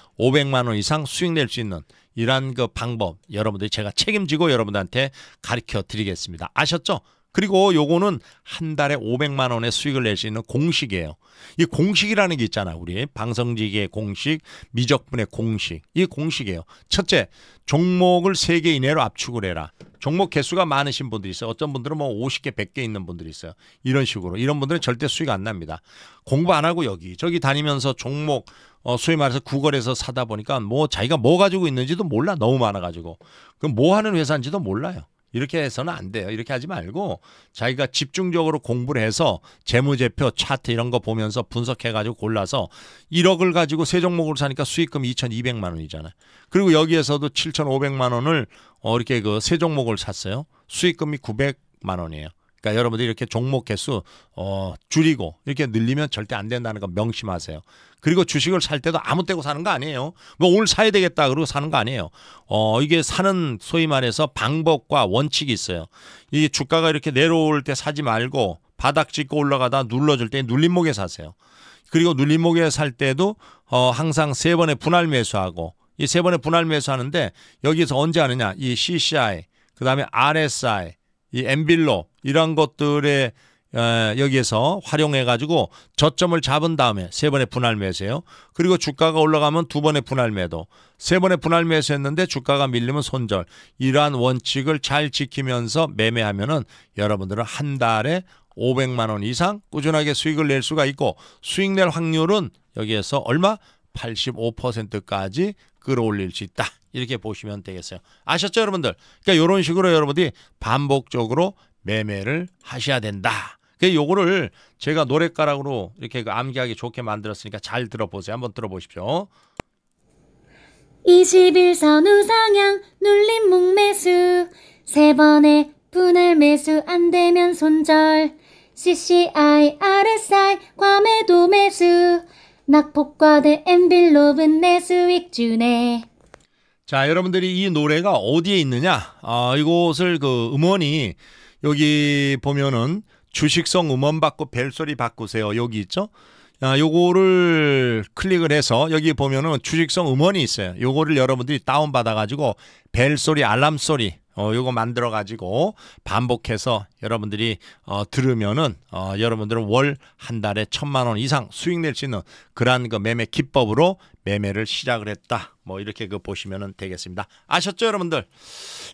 Speaker 1: 500만 원 이상 수익 낼 수 있는 이러한 그 방법 여러분들이 제가 책임지고 여러분들한테 가르쳐 드리겠습니다. 아셨죠? 그리고 요거는 한 달에 500만 원의 수익을 낼 수 있는 공식이에요. 이 공식이라는 게 있잖아. 우리 방송직의 공식, 미적분의 공식. 이 공식이에요. 첫째, 종목을 3개 이내로 압축을 해라. 종목 개수가 많으신 분들이 있어요. 어떤 분들은 뭐 50개, 100개 있는 분들이 있어요. 이런 식으로. 이런 분들은 절대 수익 안 납니다. 공부 안 하고 여기 저기 다니면서 종목 어, 소위 말해서 구걸해서 사다 보니까 뭐 자기가 뭐 가지고 있는지도 몰라. 너무 많아 가지고. 그럼 뭐 하는 회사인지도 몰라요. 이렇게 해서는 안 돼요. 이렇게 하지 말고 자기가 집중적으로 공부를 해서 재무제표, 차트 이런 거 보면서 분석해가지고 골라서 1억을 가지고 세 종목으로 사니까 수익금 2,200만 원이잖아요. 그리고 여기에서도 7,500만 원을 어, 이렇게 그 세 종목을 샀어요. 수익금이 900만 원이에요. 그러니까 여러분들이 이렇게 종목 개수 어, 줄이고 이렇게 늘리면 절대 안 된다는 거 명심하세요. 그리고 주식을 살 때도 아무 때고 사는 거 아니에요. 뭐 오늘 사야 되겠다 그러고 사는 거 아니에요. 어, 이게 사는 소위 말해서 방법과 원칙이 있어요. 이게 주가가 이렇게 내려올 때 사지 말고 바닥 찍고 올라가다 눌러줄 때 눌림목에 사세요. 그리고 눌림목에 살 때도 어, 항상 세 번의 분할 매수하고 이 세 번의 분할 매수하는데 여기서 언제 하느냐 이 CCI 그 다음에 RSI 이 엠빌로 이러한 것들에 에, 여기에서 활용해 가지고 저점을 잡은 다음에 세 번의 분할 매수예요. 그리고 주가가 올라가면 두 번의 분할 매도, 세 번의 분할 매수했는데 주가가 밀리면 손절. 이러한 원칙을 잘 지키면서 매매하면은 여러분들은 한 달에 500만 원 이상 꾸준하게 수익을 낼 수가 있고 수익 낼 확률은 여기에서 얼마? 85%까지 끌어올릴 수 있다. 이렇게 보시면 되겠어요. 아셨죠, 여러분들? 그러니까 이런 식으로 여러분들이 반복적으로 매매를 하셔야 된다. 그 요거를 제가 노랫가락으로 이렇게 그 암기하기 좋게 만들었으니까 잘 들어보세요. 한번 들어보십시오. 21선 우상향 눌림 목매수 세 번의 분할 매수 안 되면 손절 CCI, RSI, 과매도 매수 낙폭과대 엔빌 높은 내 수익 주네 자 여러분들이 이 노래가 어디에 있느냐 아, 이곳을 그 음원이 여기 보면은 주식성 음원 받고 벨소리 바꾸세요. 여기 있죠? 아, 요거를 클릭을 해서 여기 보면은 주식성 음원이 있어요. 요거를 여러분들이 다운 받아 가지고 벨소리 알람 소리 어, 요거 만들어 가지고 반복해서 여러분들이 어, 들으면은 어, 여러분들은 월 한 달에 천만 원 이상 수익 낼 수 있는 그러한 그 매매 기법으로 매매를 시작을 했다. 뭐 이렇게 그 보시면 되겠습니다. 아셨죠, 여러분들?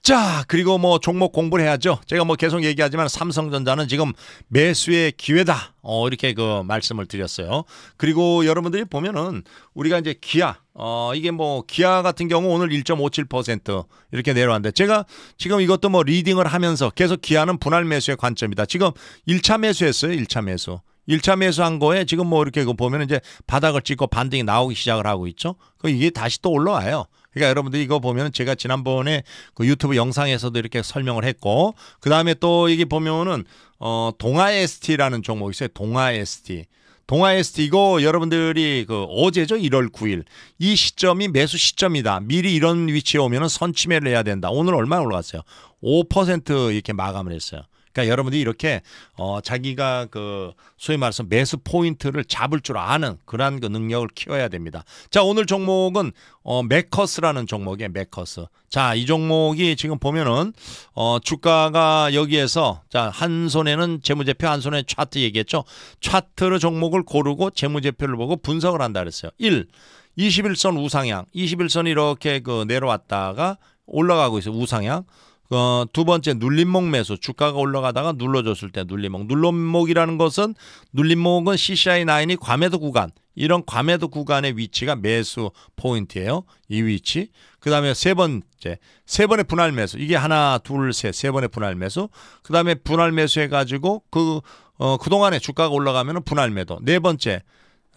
Speaker 1: 자, 그리고 뭐 종목 공부를 해야죠. 제가 뭐 계속 얘기하지만 삼성전자는 지금 매수의 기회다. 어, 이렇게 그 말씀을 드렸어요. 그리고 여러분들이 보면은 우리가 이제 기아 어, 이게 뭐 기아 같은 경우 오늘 1.57% 이렇게 내려왔는데 제가 지금 이것도 뭐 리딩을 하면서 계속 기아는 분할 매수의 관점이다. 지금 1차 매수했어요. 1차 매수. 1차 매수한 거에 지금 뭐 이렇게 그 보면 이제 바닥을 찍고 반등이 나오기 시작을 하고 있죠. 그 이게 다시 또 올라와요. 그러니까 여러분들 이거 보면 제가 지난번에 그 유튜브 영상에서도 이렇게 설명을 했고 그 다음에 또 이게 보면은 어 동아 ST라는 종목이 있어요. 동아 ST. 동아 ST 이거 여러분들이 그 어제죠 1월 9일 이 시점이 매수 시점이다. 미리 이런 위치에 오면 선침해를 해야 된다. 오늘 얼마 나 올라갔어요? 5% 이렇게 마감을 했어요. 그러니까 여러분들이 이렇게 어 자기가 그 소위 말해서 매수 포인트를 잡을 줄 아는 그러한 그 능력을 키워야 됩니다. 자 오늘 종목은 어 메커스라는 종목이에요. 메커스. 자 이 종목이 지금 보면은 어 주가가 여기에서 자한 손에는 재무제표 한 손에 차트 얘기했죠. 차트로 종목을 고르고 재무제표를 보고 분석을 한다 그랬어요. 1. 21선 우상향. 21선이 이렇게 그 내려왔다가 올라가고 있어요. 우상향. 어, 두 번째 눌림목 매수 주가가 올라가다가 눌러줬을 때 눌림목 눌림목이라는 것은 눌림목은 CCI9이 과매도 구간 이런 과매도 구간의 위치가 매수 포인트예요. 이 위치. 그다음에 세 번째 세 번의 분할 매수 이게 하나 둘 셋 세 번의 분할 매수 그다음에 분할 매수해 가지고 그 어, 그동안에 주가가 올라가면 분할 매도 네 번째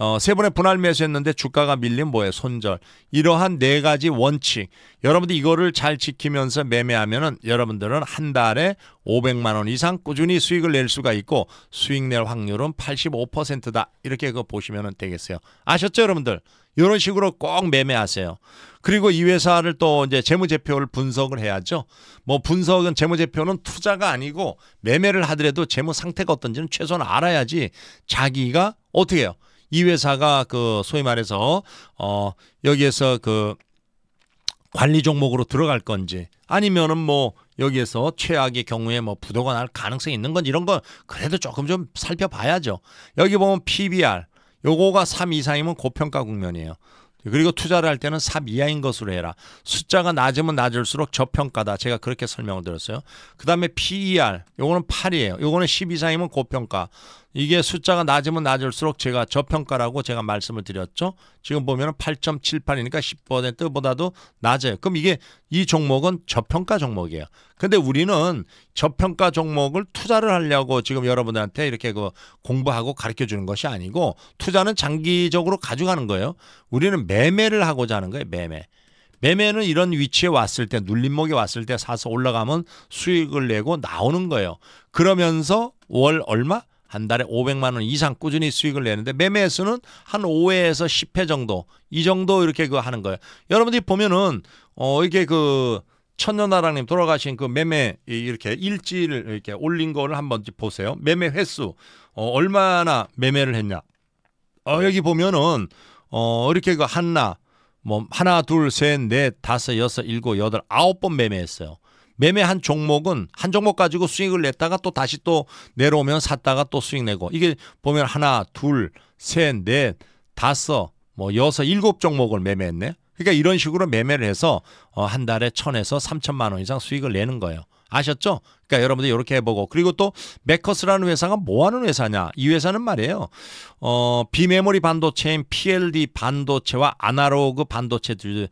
Speaker 1: 어, 세 번의 분할 매수했는데 주가가 밀린 뭐예요? 손절. 이러한 네 가지 원칙. 여러분들 이거를 잘 지키면서 매매하면은 여러분들은 한 달에 500만 원 이상 꾸준히 수익을 낼 수가 있고 수익 낼 확률은 85%다. 이렇게 그거 보시면 되겠어요. 아셨죠, 여러분들? 이런 식으로 꼭 매매하세요. 그리고 이 회사를 또 이제 재무제표를 분석을 해야죠. 뭐 분석은 재무제표는 투자가 아니고 매매를 하더라도 재무 상태가 어떤지는 최소한 알아야지 자기가 어떻게 해요? 이 회사가 그 소위 말해서 어 여기에서 그 관리 종목으로 들어갈 건지 아니면은 뭐 여기에서 최악의 경우에 뭐 부도가 날 가능성이 있는 건지 이런 건 그래도 조금 좀 살펴봐야죠. 여기 보면 PBR 요거가 3 이상이면 고평가 국면이에요. 그리고 투자를 할 때는 3 이하인 것으로 해라. 숫자가 낮으면 낮을수록 저평가다. 제가 그렇게 설명을 드렸어요. 그 다음에 PER, 요거는 8이에요. 요거는 10 이상이면 고평가. 이게 숫자가 낮으면 낮을수록 제가 저평가라고 제가 말씀을 드렸죠. 지금 보면 8.78이니까 10%보다도 낮아요. 그럼 이게 이 종목은 저평가 종목이에요. 근데 우리는 저평가 종목을 투자를 하려고 지금 여러분들한테 이렇게 그 공부하고 가르쳐 주는 것이 아니고 투자는 장기적으로 가져가는 거예요. 우리는 매매를 하고자 하는 거예요. 매매. 매매는 이런 위치에 왔을 때 눌림목에 왔을 때 사서 올라가면 수익을 내고 나오는 거예요. 그러면서 월 얼마? 한 달에 500만 원 이상 꾸준히 수익을 내는데 매매수는 한 5회에서 10회 정도 이 정도 이렇게 그 하는 거예요. 여러분들이 보면은 어 이게 그 천년나랑님 돌아가신 그 매매 이렇게 일지를 이렇게 올린 거를 한번 보세요. 매매 횟수 어, 얼마나 매매를 했냐. 어 여기 보면은 어 이렇게 그한나뭐 하나 뭐 둘셋 넷 다섯 여섯 일곱 여덟 아홉 번 매매했어요. 매매한 종목은 한 종목 가지고 수익을 냈다가 또 다시 또 내려오면 샀다가 또 수익 내고 이게 보면 하나, 둘, 셋, 넷, 다섯, 뭐 여섯, 일곱 종목을 매매했네. 그러니까 이런 식으로 매매를 해서 어, 한 달에 천에서 삼천만 원 이상 수익을 내는 거예요. 아셨죠? 그러니까 여러분들 이렇게 해보고 그리고 또 메커스라는 회사가 뭐하는 회사냐? 이 회사는 말이에요. 어 비메모리 반도체인 PLD 반도체와 아날로그 반도체들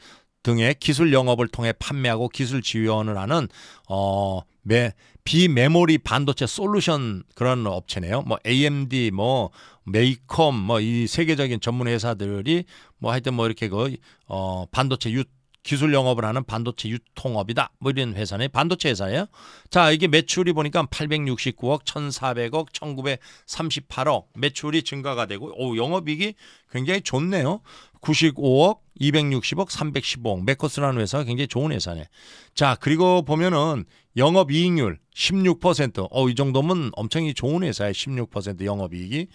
Speaker 1: 등의 기술 영업을 통해 판매하고 기술 지원을 하는 어, 매, 비메모리 반도체 솔루션 그런 업체네요. 뭐 AMD 뭐 메이컴 뭐 이 세계적인 전문 회사들이 뭐 하여튼 뭐 이렇게 그 어, 반도체 유, 기술 영업을 하는 반도체 유통업이다. 뭐 이런 회사네. 반도체 회사예요. 자, 이게 매출이 보니까 869억, 1,400억, 1,938억 매출이 증가가 되고 오, 영업이익이 굉장히 좋네요. 95억, 260억, 3 1 5억 메커스라는 회사가 굉장히 좋은 회사네. 자, 그리고 보면은 영업 이익률 16%. 어, 이 정도면 엄청히 좋은 회사예요16% 영업 이익이.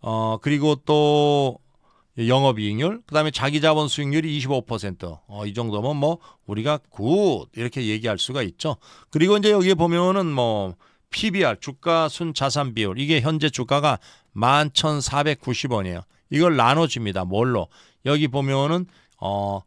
Speaker 1: 어, 그리고 또 영업이익률, 그 다음에 자기자본 수익률이 25%. 어, 이 정도면 뭐 우리가 굿 이렇게 얘기할 수가 있죠. 그리고 이제 여기에 보면은 뭐 PBR 주가 순 자산 비율 이게 현재 주가가 11,490원이에요. 이걸 나눠줍니다. 뭘로? 여기 보면은 어.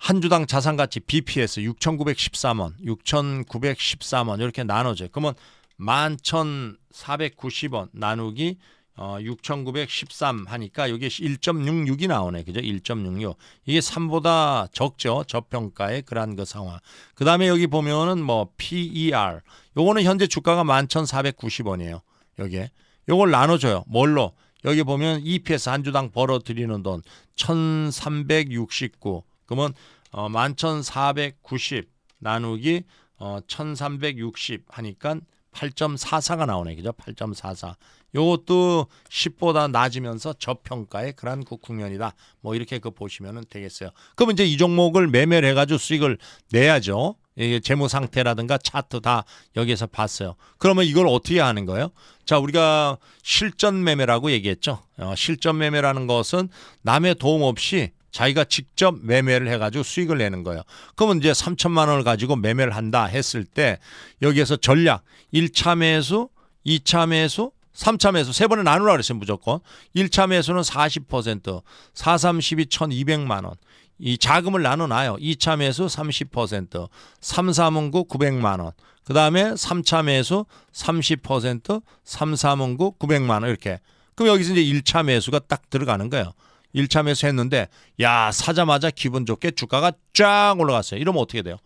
Speaker 1: 한 주당 자산 가치 BPS 6,913원, 6,913원 이렇게 나눠져요. 그러면 11,490원 나누기 어, 6,913 하니까 여기 1.66이 나오네. 그죠? 1.66. 이게 3보다 적죠. 저평가의 그러한 그 상황. 그 다음에 여기 보면은 뭐 PER. 요거는 현재 주가가 11,490원이에요. 여기에. 요걸 나눠줘요. 뭘로? 여기 보면 EPS 한 주당 벌어들이는 돈 1,369. 그러면 어, 11,490 나누기 어, 1,360 하니까 8.44가 나오네. 그죠? 8.44. 요것도 10보다 낮으면서 저평가의 그런 국국면이다. 뭐 이렇게 그 보시면 되겠어요. 그럼 이제 이 종목을 매매를 해가지고 수익을 내야죠. 이게 재무 상태라든가 차트 다 여기에서 봤어요. 그러면 이걸 어떻게 하는 거예요? 자, 우리가 실전 매매라고 얘기했죠. 어, 실전 매매라는 것은 남의 도움 없이 자기가 직접 매매를 해가지고 수익을 내는 거예요. 그러면 이제 3천만 원을 가지고 매매를 한다 했을 때 여기에서 전략 1차 매수, 2차 매수, 3차 매수 세 번에 나누라 그랬어요 무조건. 1차 매수는 40% 432 1200만 원. 이 자금을 나눠놔요. 2차 매수 30%, 3사문구 900만 원. 그 다음에 3차 매수 30%, 3사문구 900만 원 이렇게. 그럼 여기서 이제 1차 매수가 딱 들어가는 거예요. 1차 매수 했는데 야 사자마자 기분 좋게 주가가 쫙 올라갔어요. 이러면 어떻게 돼요?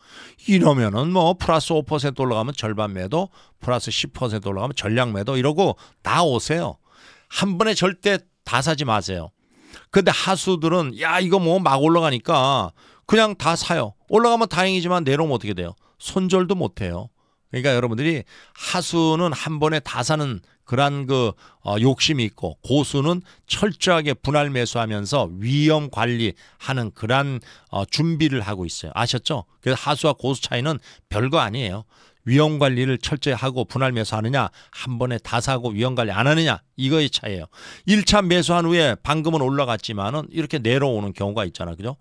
Speaker 1: 이러면은 뭐 플러스 5% 올라가면 절반 매도 플러스 10% 올라가면 전량 매도 이러고 나 오세요. 한 번에 절대 다 사지 마세요. 근데 하수들은 야 이거 뭐 막 올라가니까 그냥 다 사요. 올라가면 다행이지만 내려오면 어떻게 돼요? 손절도 못해요. 그러니까 여러분들이 하수는 한 번에 다 사는 그런 그 어, 욕심이 있고 고수는 철저하게 분할 매수하면서 위험 관리하는 그런 어, 준비를 하고 있어요. 아셨죠? 그래서 하수와 고수 차이는 별거 아니에요. 위험 관리를 철저히 하고 분할 매수하느냐 한 번에 다 사고 위험 관리 안 하느냐 이거의 차이에요 1차 매수한 후에 방금은 올라갔지만은 이렇게 내려오는 경우가 있잖아. 그죠?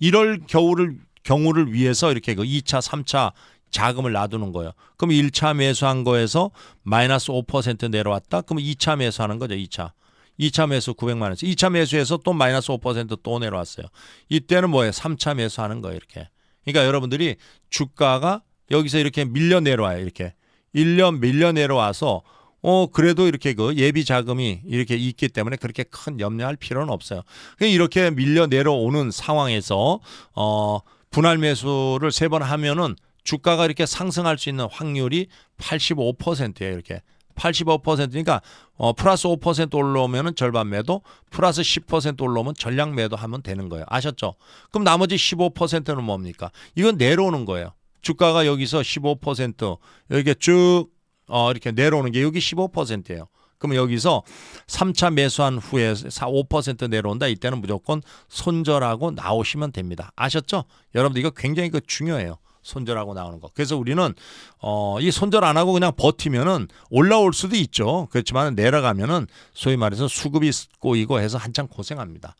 Speaker 1: 이럴 겨울을 경우를 위해서 이렇게 그 2차, 3차 자금을 놔두는 거예요. 그럼 1차 매수한 거에서 마이너스 5% 내려왔다. 그러면 2차 매수하는 거죠. 2차. 2차 매수 900만 원씩. 2차 매수해서또 마이너스 5%또 내려왔어요. 이때는 뭐예요? 3차 매수하는 거예요. 이렇게. 그러니까 여러분들이 주가가 여기서 이렇게 밀려 내려와요. 이렇게. 1년 밀려 내려와서 어 그래도 이렇게 그 예비 자금이 이렇게 있기 때문에 그렇게 큰 염려할 필요는 없어요. 이렇게 밀려 내려오는 상황에서 어 분할 매수를 세 번 하면은 주가가 이렇게 상승할 수 있는 확률이 85%예요. 이렇게 85%니까 어, 플러스 5% 올라오면 절반 매도, 플러스 10% 올라오면 전량 매도하면 되는 거예요. 아셨죠? 그럼 나머지 15%는 뭡니까? 이건 내려오는 거예요. 주가가 여기서 15% 여기 쭉 어, 이렇게 내려오는 게 여기 15%예요. 그럼 여기서 3차 매수한 후에 4, 5% 내려온다. 이때는 무조건 손절하고 나오시면 됩니다. 아셨죠? 여러분들 이거 굉장히 그 중요해요. 손절하고 나오는 거. 그래서 우리는 어, 이 손절 안 하고 그냥 버티면은 올라올 수도 있죠. 그렇지만 내려가면은 소위 말해서 수급이 꼬이고 해서 한참 고생합니다.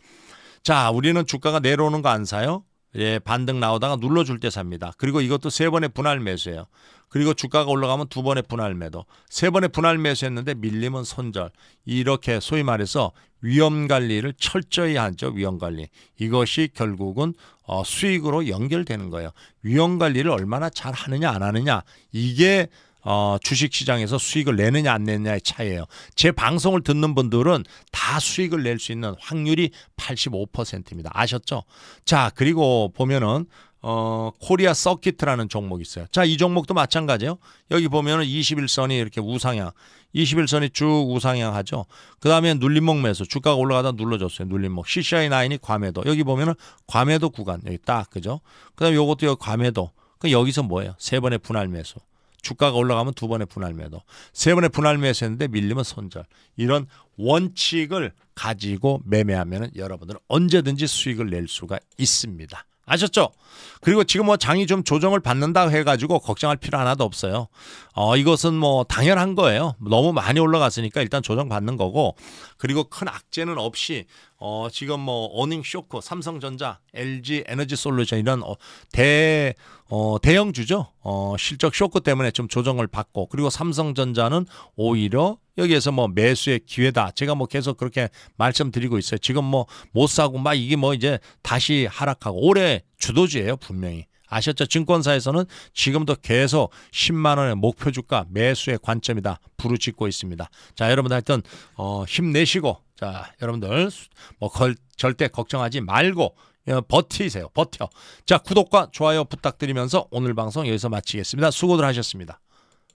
Speaker 1: 자, 우리는 주가가 내려오는 거 안 사요? 예, 반등 나오다가 눌러줄 때 삽니다. 그리고 이것도 세 번의 분할 매수예요. 그리고 주가가 올라가면 두 번의 분할 매도, 세 번의 분할 매수했는데 밀림은 손절. 이렇게 소위 말해서 위험 관리를 철저히 하죠. 위험 관리. 이것이 결국은 어, 수익으로 연결되는 거예요. 위험 관리를 얼마나 잘 하느냐 안 하느냐 이게 어, 주식시장에서 수익을 내느냐 안 내느냐의 차이에요제 방송을 듣는 분들은 다 수익을 낼 수 있는 확률이 85%입니다. 아셨죠? 자 그리고 보면은 어, 코리아 서킷이라는 종목이 있어요. 자, 이 종목도 마찬가지예요. 여기 보면은 21선이 이렇게 우상향. 21선이 쭉 우상향하죠. 그다음에 눌림목 매수. 주가가 올라가다 눌러줬어요. 눌림목. CCI9이 과매도. 여기 보면은 과매도 구간. 여기 딱. 그죠? 그다음에 요것도 여기 과매도. 그 여기서 뭐예요? 세 번의 분할 매수. 주가가 올라가면 두 번의 분할 매도, 세 번의 분할 매수했는데 밀리면 손절. 이런 원칙을 가지고 매매하면 여러분들은 언제든지 수익을 낼 수가 있습니다. 아셨죠? 그리고 지금 뭐 장이 좀 조정을 받는다 해가지고 걱정할 필요 하나도 없어요. 어, 이것은 뭐 당연한 거예요. 너무 많이 올라갔으니까 일단 조정 받는 거고, 그리고 큰 악재는 없이 어, 지금 뭐 어닝 쇼크, 삼성전자, LG 에너지 솔루션 이런 어, 대 어, 대형주죠. 어, 실적 쇼크 때문에 좀 조정을 받고 그리고 삼성전자는 오히려 여기에서 뭐 매수의 기회다. 제가 뭐 계속 그렇게 말씀드리고 있어요. 지금 뭐 못 사고 막 이게 뭐 이제 다시 하락하고 올해 주도주예요, 분명히. 아셨죠? 증권사에서는 지금도 계속 10만 원의 목표 주가 매수의 관점이다. 부르짖고 있습니다. 자, 여러분들 하여튼 어, 힘내시고 자, 여러분들 뭐 걸, 절대 걱정하지 말고 어, 버티세요. 버텨. 자, 구독과 좋아요 부탁드리면서 오늘 방송 여기서 마치겠습니다. 수고들 하셨습니다.